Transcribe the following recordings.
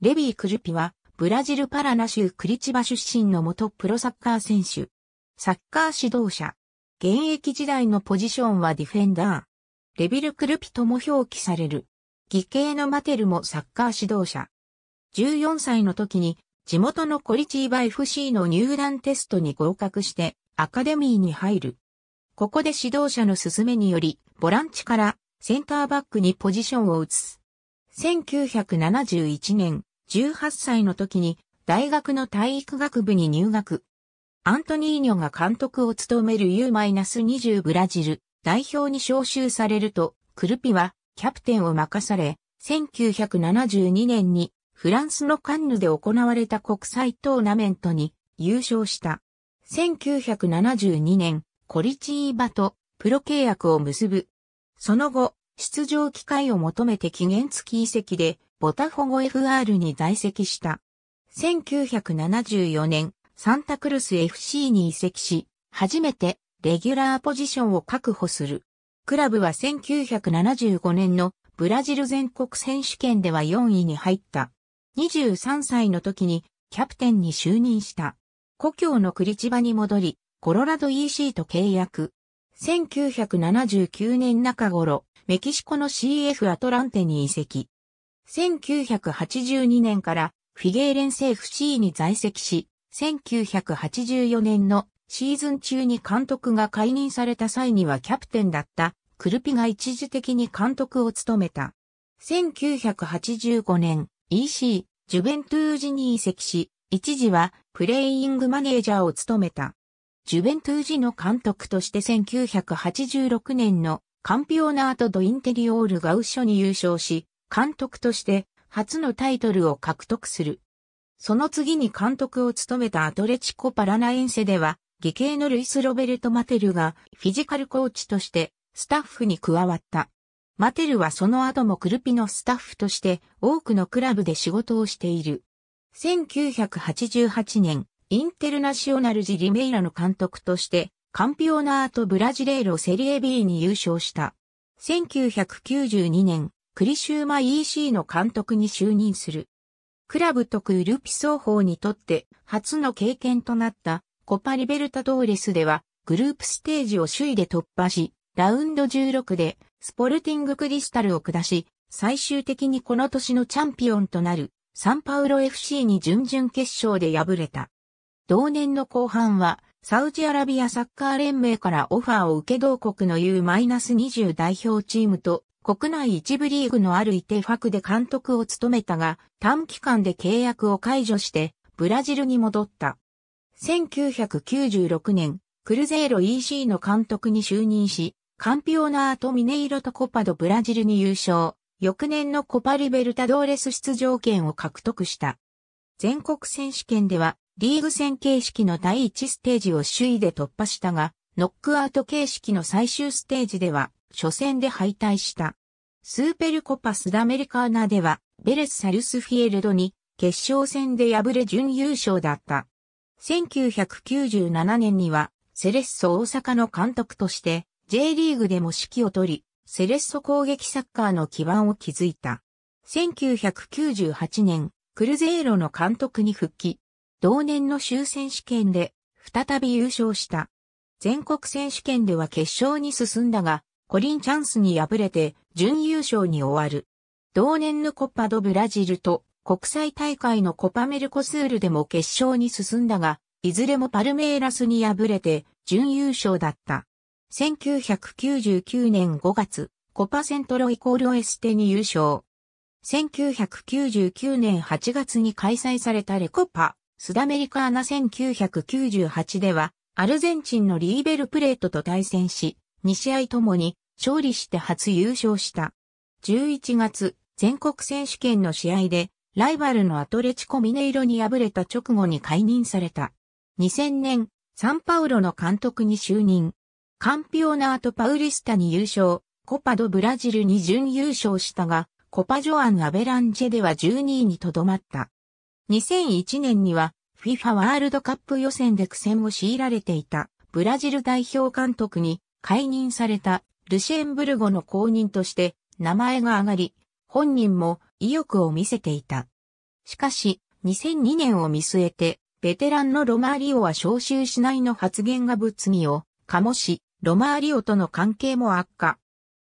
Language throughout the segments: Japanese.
レビー・クルピは、ブラジルパラナ州クリチバ出身の元プロサッカー選手。サッカー指導者。現役時代のポジションはディフェンダー。レビル・クルピとも表記される。義兄のマテルもサッカー指導者。14歳の時に、地元のコリチーバ FC の入団テストに合格して、アカデミーに入る。ここで指導者の勧めにより、ボランチからセンターバックにポジションを移す。1971年、18歳の時に大学の体育学部に入学。アントニーニョが監督を務める U-20 ブラジル代表に招集されると、クルピはキャプテンを任され、1972年にフランスのカンヌで行われた国際トーナメントに優勝した。1972年、コリチーバとプロ契約を結ぶ。その後、出場機会を求めて期限付き移籍で、ボタフォゴ FR に在籍した。1974年、サンタクルス FC に移籍し、初めてレギュラーポジションを確保する。クラブは1975年のブラジル全国選手権では4位に入った。23歳の時にキャプテンに就任した。故郷のクリチバに戻り、コロラド EC と契約。1979年中頃、メキシコの CF アトランテに移籍。1982年からフィゲーレン政府 c に在籍し、1984年のシーズン中に監督が解任された際にはキャプテンだったクルピが一時的に監督を務めた。1985年 EC ジュベントゥージに移籍し、一時はプレイングマネージャーを務めた。ジュベントゥージの監督として1986年のカンピオナート・ド・インテリオール・ガウショに優勝し、監督として初のタイトルを獲得する。その次に監督を務めたアトレチコ・パラナエンセでは、義兄のルイス・ロベルト・マテルがフィジカルコーチとしてスタッフに加わった。マテルはその後もクルピのスタッフとして多くのクラブで仕事をしている。1988年、インテルナシオナルジ・リメイラの監督としてカンピオナートブラジレーロセリエ B に優勝した。1992年、クリシューマ EC の監督に就任する。クラブ特クールピ双方にとって初の経験となったコパリベルタドーレスではグループステージを首位で突破し、ラウンド16でスポルティングクリスタルを下し、最終的にこの年のチャンピオンとなるサンパウロ FC に準々決勝で敗れた。同年の後半はサウジアラビアサッカー連盟からオファーを受け同国の U-20 代表チームと国内一部リーグのあるイテファクで監督を務めたが短期間で契約を解除してブラジルに戻った。1996年、クルゼーロ EC の監督に就任し、カンピオナートミネイロとコパドブラジルに優勝、翌年のコパリベルタドーレス出場権を獲得した。全国選手権ではリーグ戦形式の第1ステージを首位で突破したが、ノックアウト形式の最終ステージでは、初戦で敗退した。スーペルコパスダメリカーナでは、ベレス・サルスフィエルドに決勝戦で敗れ準優勝だった。1997年には、セレッソ大阪の監督として、J リーグでも指揮を取り、セレッソ攻撃サッカーの基盤を築いた。1998年、クルゼーロの監督に復帰、同年の終戦試験で再び優勝した。全国選手権では決勝に進んだが、コリンチャンスに敗れて準優勝に終わる。同年のコパドブラジルと国際大会のコパメルコスールでも決勝に進んだが、いずれもパルメイラスに敗れて準優勝だった。1999年5月、コパセントロイコールエステに優勝。1999年8月に開催されたレコパスダメリカーナ1998では、アルゼンチンのリーベルプレートと対戦し、2試合ともに勝利して初優勝した。11月、全国選手権の試合で、ライバルのアトレチコミネイロに敗れた直後に解任された。2000年、サンパウロの監督に就任。カンピオナートパウリスタに優勝、コパドブラジルに準優勝したが、コパジョアン・アベランジェでは12位にとどまった。2001年には FIFA ワールドカップ予選で苦戦を強いられていたブラジル代表監督に解任されたルシェンブルゴの公認として名前が上がり、本人も意欲を見せていた。しかし、2002年を見据えて、ベテランのロマーリオは招集しないの発言が物議を醸し、ロマーリオとの関係も悪化。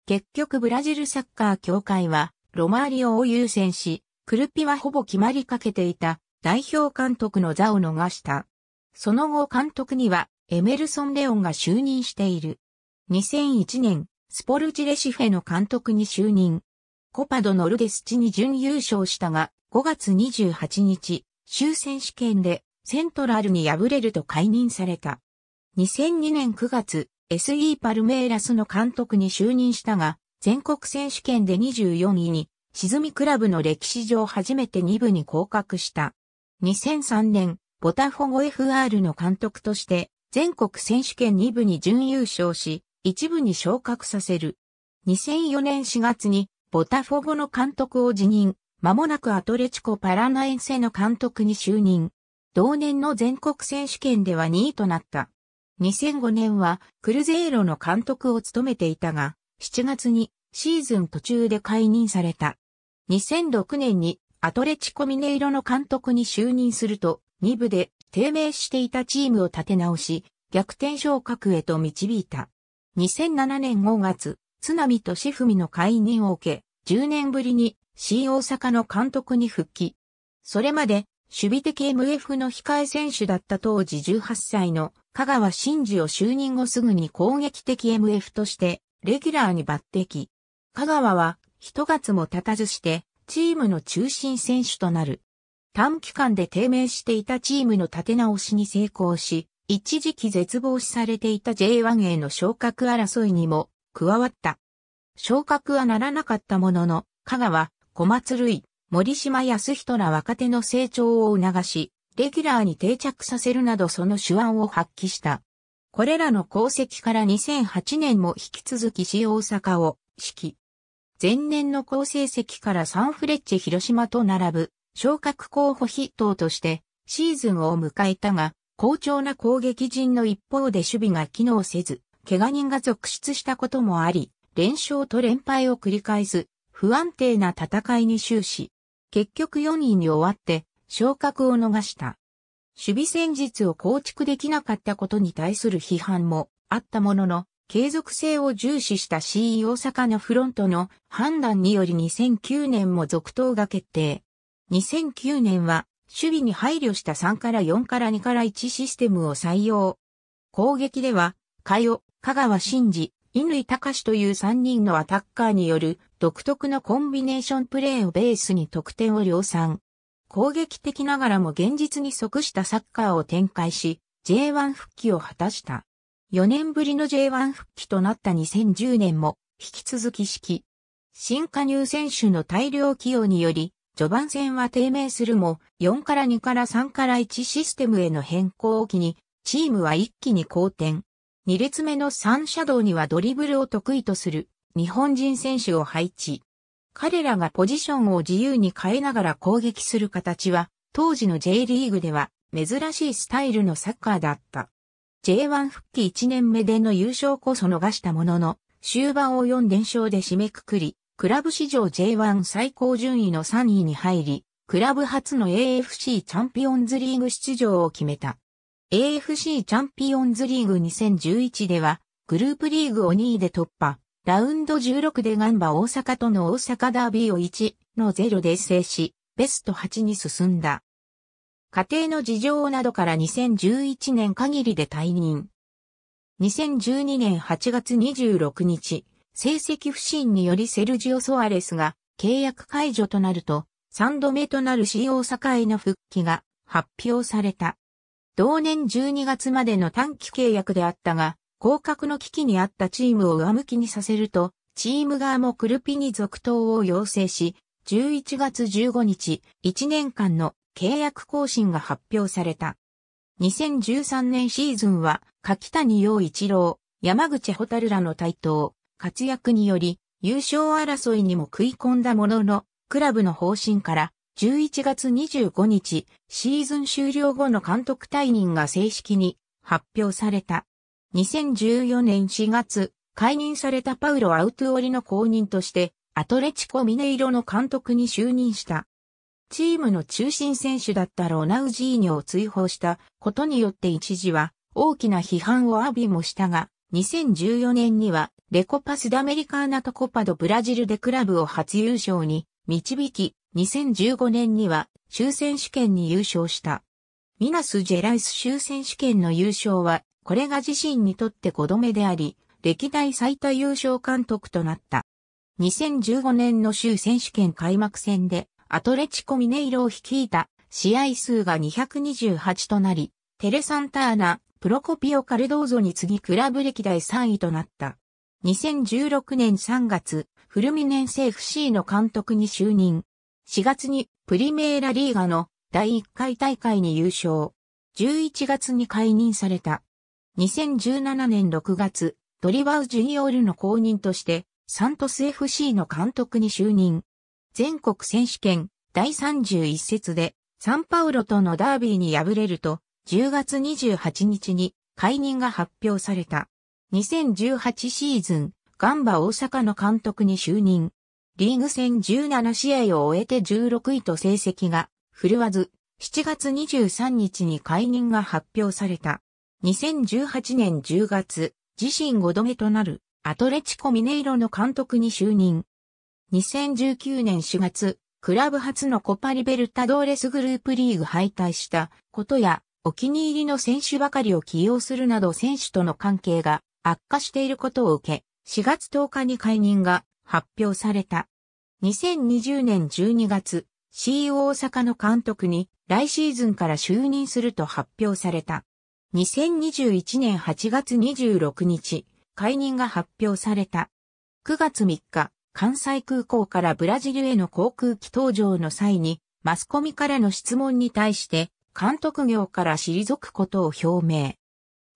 結局ブラジルサッカー協会は、ロマーリオを優先し、クルピはほぼ決まりかけていた代表監督の座を逃した。その後監督にはエメルソン・レオンが就任している。2001年、スポルジレシフェの監督に就任。コパド・ノルデスチに準優勝したが、5月28日、終戦試験でセントラルに敗れると解任された。2002年9月、SE パルメイラスの監督に就任したが、全国選手権で24位に沈みクラブの歴史上初めて2部に降格した。2003年、ボタフォゴ FR の監督として、全国選手権2部に準優勝し、1部に昇格させる。2004年4月に、ボタフォゴの監督を辞任、間もなくアトレチコパラナエンセの監督に就任。同年の全国選手権では2位となった。2005年はクルゼーロの監督を務めていたが、7月にシーズン途中で解任された。2006年にアトレチコミネイロの監督に就任すると、2部で低迷していたチームを立て直し、逆転昇格へと導いた。2007年5月、津波俊文の解任を受け、10年ぶりに新大阪の監督に復帰。それまで、守備的 MF の控え選手だった当時18歳の香川真司を就任後すぐに攻撃的 MF としてレギュラーに抜擢。香川は一月も経たずして、チームの中心選手となる。短期間で低迷していたチームの立て直しに成功し、一時期絶望視されていた J1 への昇格争いにも加わった。昇格はならなかったものの、香川、小松類、森島康人ら若手の成長を促し、レギュラーに定着させるなどその手腕を発揮した。これらの功績から2008年も引き続き新大阪を指揮。前年の好成績からサンフレッチェ広島と並ぶ昇格候補筆頭としてシーズンを迎えたが、好調な攻撃陣の一方で守備が機能せず、怪我人が続出したこともあり、連勝と連敗を繰り返す不安定な戦いに終始。結局4位に終わって昇格を逃した。守備戦術を構築できなかったことに対する批判もあったものの、継続性を重視した CE 大阪のフロントの判断により2009年も続投が決定。2009年は守備に配慮した3から4から2から1システムを採用。攻撃では、カヨ、香川真司、乾隆という3人のアタッカーによる独特のコンビネーションプレーをベースに得点を量産。攻撃的ながらも現実に即したサッカーを展開し、J1 復帰を果たした。4年ぶりの J1 復帰となった2010年も、引き続き式。新加入選手の大量起用により、序盤戦は低迷するも、4から2から3から1システムへの変更を機に、チームは一気に好転。2列目の3シャドウにはドリブルを得意とする日本人選手を配置。彼らがポジションを自由に変えながら攻撃する形は、当時の J リーグでは珍しいスタイルのサッカーだった。J1 復帰1年目での優勝こそ逃したものの、終盤を4連勝で締めくくり、クラブ史上 J1 最高順位の3位に入り、クラブ初の AFC チャンピオンズリーグ出場を決めた。AFC チャンピオンズリーグ2011では、グループリーグを2位で突破、ラウンド16でガンバ大阪との大阪ダービーを1の0で制し、ベスト8に進んだ。家庭の事情などから2011年限りで退任。2012年8月26日、成績不振によりセルジオ・ソアレスが契約解除となると、3度目となる C 大阪への復帰が発表された。同年12月までの短期契約であったが、降格の危機にあったチームを上向きにさせると、チーム側もクルピに続投を要請し、11月15日、1年間の契約更新が発表された。2013年シーズンは、柿谷陽一郎、山口蛍らの台頭、活躍により、優勝争いにも食い込んだものの、クラブの方針から、11月25日、シーズン終了後の監督退任が正式に発表された。2014年4月、解任されたパウロ・アウトゥオリの後任として、アトレチコ・ミネイロの監督に就任した。チームの中心選手だったロナウジーニョを追放したことによって一時は大きな批判を浴びもしたが、2014年にはレコパスダメリカーナとコパドブラジルでクラブを初優勝に導き、2015年には州選手権に優勝した。ミナス・ジェライス州選手権の優勝は、これが自身にとって5度目であり、歴代最多優勝監督となった。2015年の州選手権開幕戦で、アトレチコミネイロを率いた試合数が228となり、テレサンターナ、プロコピオ・カルドーゾに次クラブ歴代3位となった。2016年3月、フルミネンセ FC の監督に就任。4月にプリメーラリーガの第1回大会に優勝。11月に解任された。2017年6月、ドリバウジュニオールの公認として、サントス FC の監督に就任。全国選手権第31節でサンパウロとのダービーに敗れると10月28日に解任が発表された。2018シーズン、ガンバ大阪の監督に就任。リーグ戦17試合を終えて16位と成績が振るわず、7月23日に解任が発表された。2018年10月、自身5度目となるアトレチコミネイロの監督に就任。2019年4月、クラブ初のコパリベルタドーレスグループリーグ敗退したことや、お気に入りの選手ばかりを起用するなど選手との関係が悪化していることを受け、4月10日に解任が発表された。2020年12月、c 大阪の監督に来シーズンから就任すると発表された。2021年8月26日、解任が発表された。9月3日、関西空港からブラジルへの航空機搭乗の際に、マスコミからの質問に対して、監督業から退くことを表明。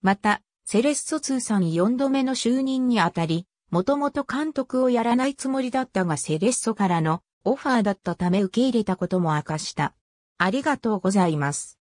また、セレッソ通算4度目の就任にあたり、もともと監督をやらないつもりだったがセレッソからのオファーだったため受け入れたことも明かした。ありがとうございます。